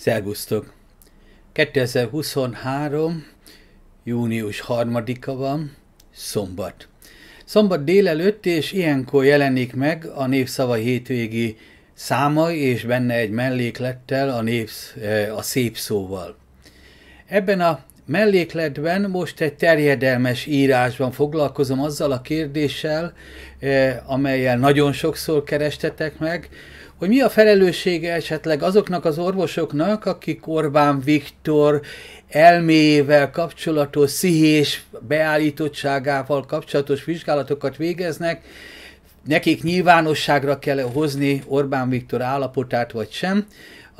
Szervusztok! 2023. június 3-a van, szombat. Szombat délelőtt, és ilyenkor jelenik meg a Népszava hétvégi száma, és benne egy melléklettel a, népsz, eh, a szép szóval. Ebben a mellékletben most egy terjedelmes írásban foglalkozom azzal a kérdéssel, eh, amelyel nagyon sokszor kerestetek meg, hogy mi a felelőssége esetleg azoknak az orvosoknak, akik Orbán Viktor elméjével kapcsolatos, szihés beállítottságával kapcsolatos vizsgálatokat végeznek, nekik nyilvánosságra kell hozni Orbán Viktor állapotát vagy sem,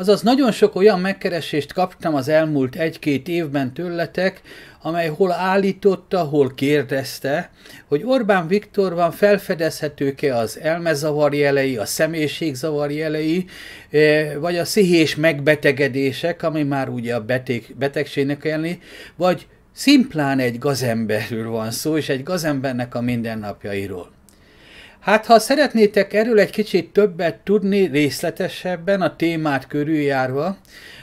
Azaz nagyon sok olyan megkeresést kaptam az elmúlt egy-két évben tőletek, amely hol állította, hol kérdezte, hogy Orbán Viktor van felfedezhetők-e az elmezavar jelei, a személyiségzavar jelei, eh, vagy a szihés megbetegedések, ami már ugye a beteg, betegségnek jelni, vagy szimplán egy gazemberről van szó, és egy gazembernek a mindennapjairól. Hát, ha szeretnétek erről egy kicsit többet tudni részletesebben a témát körüljárva,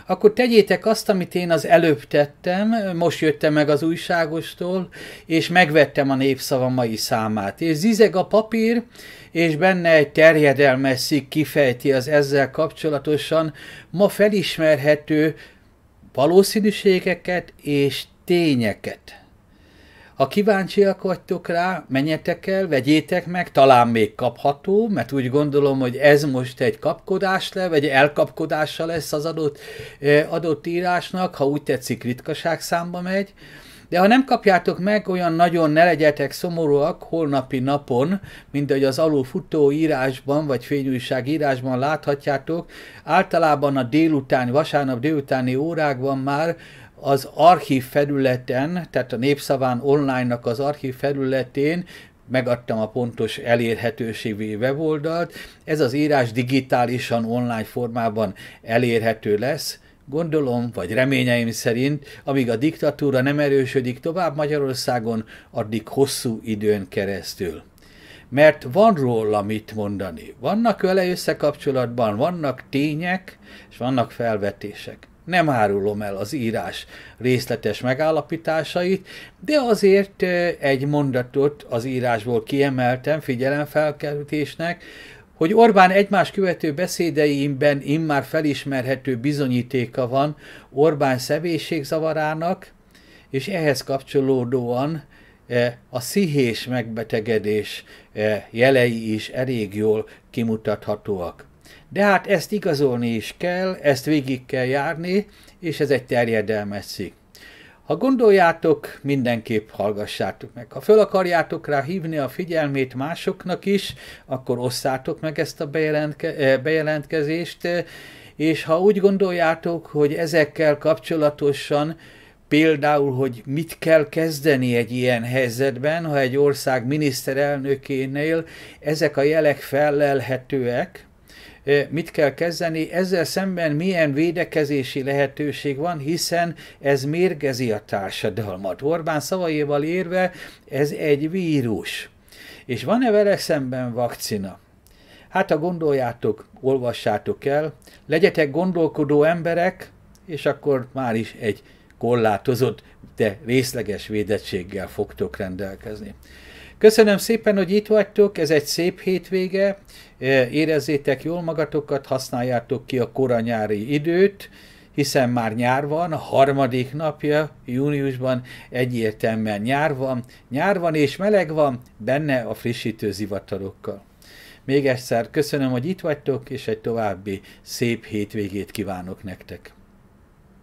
akkor tegyétek azt, amit én az előbb tettem, most jöttem meg az újságostól, és megvettem a népszava mai számát. És zizeg a papír, és benne egy terjedelmes szik kifejti az ezzel kapcsolatosan ma felismerhető valószínűségeket és tényeket. Ha kíváncsiak vagytok rá, menjetek el, vegyétek meg, talán még kapható, mert úgy gondolom, hogy ez most egy kapkodás le, vagy elkapkodása lesz az adott, eh, adott írásnak, ha úgy tetszik, ritkaság számba megy. De ha nem kapjátok meg, olyan nagyon ne legyetek szomorúak holnapi napon, mint ahogy az alul futó írásban, vagy fényújság írásban láthatjátok, általában a délután, vasárnap délutáni órákban már az archív felületen, tehát a Népszaván online-nak az archív felületén megadtam a pontos elérhetőségű weboldalt. Ez az írás digitálisan online formában elérhető lesz, gondolom, vagy reményeim szerint, amíg a diktatúra nem erősödik tovább Magyarországon, addig hosszú időn keresztül. Mert van róla mit mondani. Vannak vele összekapcsolatban, vannak tények, és vannak felvetések nem árulom el az írás részletes megállapításait, de azért eh, egy mondatot az írásból kiemeltem figyelemfelkeltésnek, hogy Orbán egymás követő beszédeimben immár felismerhető bizonyítéka van Orbán zavarának, és ehhez kapcsolódóan eh, a szihés megbetegedés eh, jelei is elég jól kimutathatóak. De hát ezt igazolni is kell, ezt végig kell járni, és ez egy terjedelmes szik. Ha gondoljátok, mindenképp hallgassátok meg. Ha föl akarjátok rá hívni a figyelmét másoknak is, akkor osszátok meg ezt a bejelentke- eh, bejelentkezést, és ha úgy gondoljátok, hogy ezekkel kapcsolatosan Például, hogy mit kell kezdeni egy ilyen helyzetben, ha egy ország miniszterelnökénél ezek a jelek fellelhetőek, mit kell kezdeni, ezzel szemben milyen védekezési lehetőség van, hiszen ez mérgezi a társadalmat. Orbán szavaival érve ez egy vírus. És van-e vele szemben vakcina? Hát ha gondoljátok, olvassátok el, legyetek gondolkodó emberek, és akkor már is egy korlátozott, de részleges védettséggel fogtok rendelkezni. Köszönöm szépen, hogy itt vagytok, ez egy szép hétvége, e, érezzétek jól magatokat, használjátok ki a koranyári nyári időt, hiszen már nyár van, a harmadik napja, júniusban egyértelműen nyár van, nyár van és meleg van, benne a frissítő zivatarokkal. Még egyszer köszönöm, hogy itt vagytok, és egy további szép hétvégét kívánok nektek.